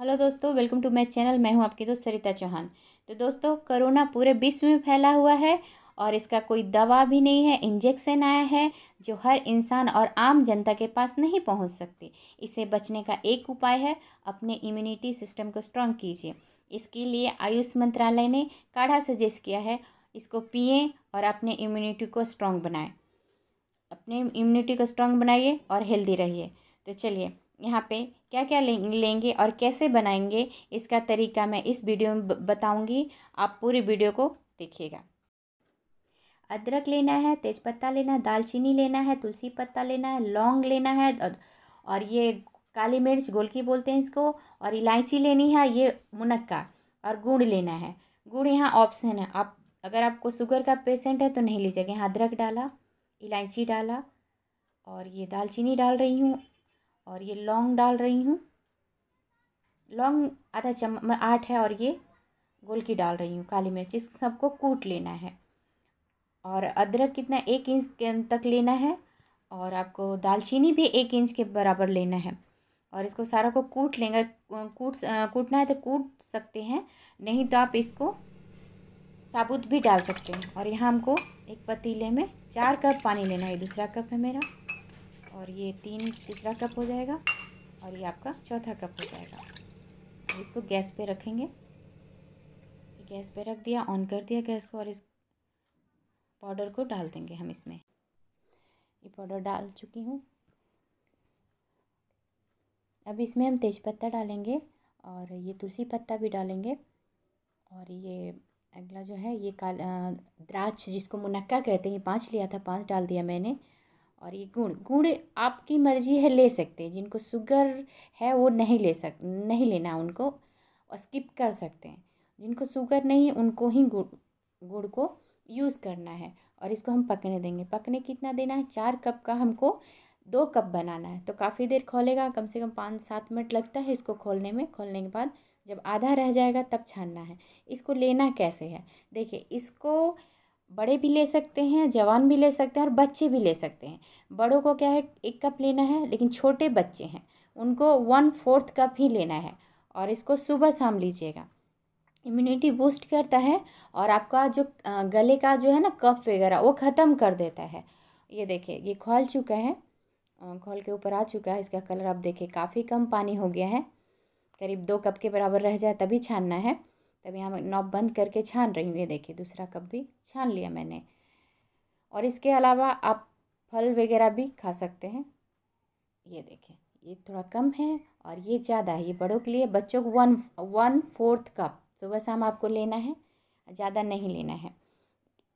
hello दोस्तों welcome to my channel मैं हूं आपकी दोस्त सरिता चौहान तो दोस्तों कोरोना पूरे विश्व में फैला हुआ है और इसका कोई दवा भी नहीं है इंजेक्शन आया है जो हर इंसान और आम जनता के पास नहीं पहुंच सकती इससे बचने का एक उपाय है अपने इम्यूनिटी सिस्टम को स्ट्रॉन्ग कीजिए इसके लिए आयुष मंत्रालय ने काढ़ा सजेस्ट किया है इसको पिए और अपने इम्यूनिटी को स्ट्रॉन्ग बनाएं अपने इम्यूनिटी को स्ट्रॉन्ग बनाइए और हेल्दी रहिए तो चलिए यहाँ पे क्या क्या लेंगे और कैसे बनाएंगे इसका तरीका मैं इस वीडियो में बताऊँगी आप पूरी वीडियो को देखिएगा अदरक लेना है तेज़पत्ता लेना है दालचीनी लेना है तुलसी पत्ता लेना है लौंग लेना है और ये काली मिर्च गोलकी बोलते हैं इसको और इलायची लेनी है ये मुनक्का और गुड़ लेना है गुड़ यहाँ ऑप्शन है आप अगर आपको शुगर का पेशेंट है तो नहीं लीजिएगा यहाँ अदरक डाला इलायची डाला और ये दालचीनी डाल रही हूँ और ये लौंग डाल रही हूँ लौंग आधा चम्मच आठ है और ये गोल की डाल रही हूँ काली मिर्च इस सबको कूट लेना है और अदरक कितना एक इंच तक लेना है और आपको दालचीनी भी एक इंच के बराबर लेना है और इसको सारा को कूट लेंगे कूट कूटना है तो कूट सकते हैं नहीं तो आप इसको साबुत भी डाल सकते हैं और यहाँ हमको एक पतीले में चार कप पानी लेना है दूसरा कप है मेरा और ये तीन तीसरा कप हो जाएगा और ये आपका चौथा कप हो जाएगा इसको गैस पे रखेंगे गैस पे रख दिया ऑन कर दिया गैस को और इस पाउडर को डाल देंगे हम इसमें ये पाउडर डाल चुकी हूँ अब इसमें हम तेज़ पत्ता डालेंगे और ये तुलसी पत्ता भी डालेंगे और ये अगला जो है ये काल द्राक्ष जिसको मुनक्का कहते हैं ये पाँच लिया था पाँच डाल दिया मैंने और ये गुड़ गुड़ आपकी मर्ज़ी है ले सकते हैं जिनको शुगर है वो नहीं ले सक नहीं लेना उनको स्किप कर सकते हैं जिनको शुगर नहीं है उनको ही गुड़ गुड़ को यूज़ करना है और इसको हम पकने देंगे पकने कितना देना है चार कप का हमको दो कप बनाना है तो काफ़ी देर खोलेगा कम से कम पाँच सात मिनट लगता है इसको खोलने में खोलने के बाद जब आधा रह जाएगा तब छानना है इसको लेना कैसे है देखिए इसको बड़े भी ले सकते हैं जवान भी ले सकते हैं और बच्चे भी ले सकते हैं बड़ों को क्या है एक कप लेना है लेकिन छोटे बच्चे हैं उनको वन फोर्थ कप ही लेना है और इसको सुबह शाम लीजिएगा इम्यूनिटी बूस्ट करता है और आपका जो गले का जो है ना कफ वगैरह वो ख़त्म कर देता है ये देखिए ये खोल चुका है खोल के ऊपर आ चुका है इसका कलर आप देखिए काफ़ी कम पानी हो गया है करीब दो कप के बराबर रह जाए तभी छानना है तब यहाँ नॉब बंद करके छान रही हूँ ये देखिए दूसरा कप भी छान लिया मैंने और इसके अलावा आप फल वगैरह भी खा सकते हैं ये देखें ये थोड़ा कम है और ये ज़्यादा है ये बड़ों के लिए बच्चों को वन वन फोर्थ कप सुबह शाम आपको लेना है ज़्यादा नहीं लेना है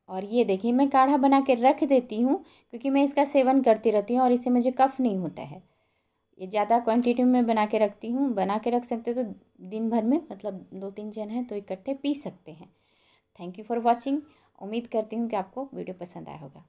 और ये देखिए मैं काढ़ा बना के रख देती हूँ क्योंकि मैं इसका सेवन करती रहती हूँ और इससे मुझे कफ नहीं होता है ये ज़्यादा क्वांटिटी में बना के रखती हूँ बना के रख सकते तो दिन भर में मतलब दो तीन जन हैं तो इकट्ठे पी सकते हैं थैंक यू फॉर वॉचिंग उम्मीद करती हूँ कि आपको वीडियो पसंद आया होगा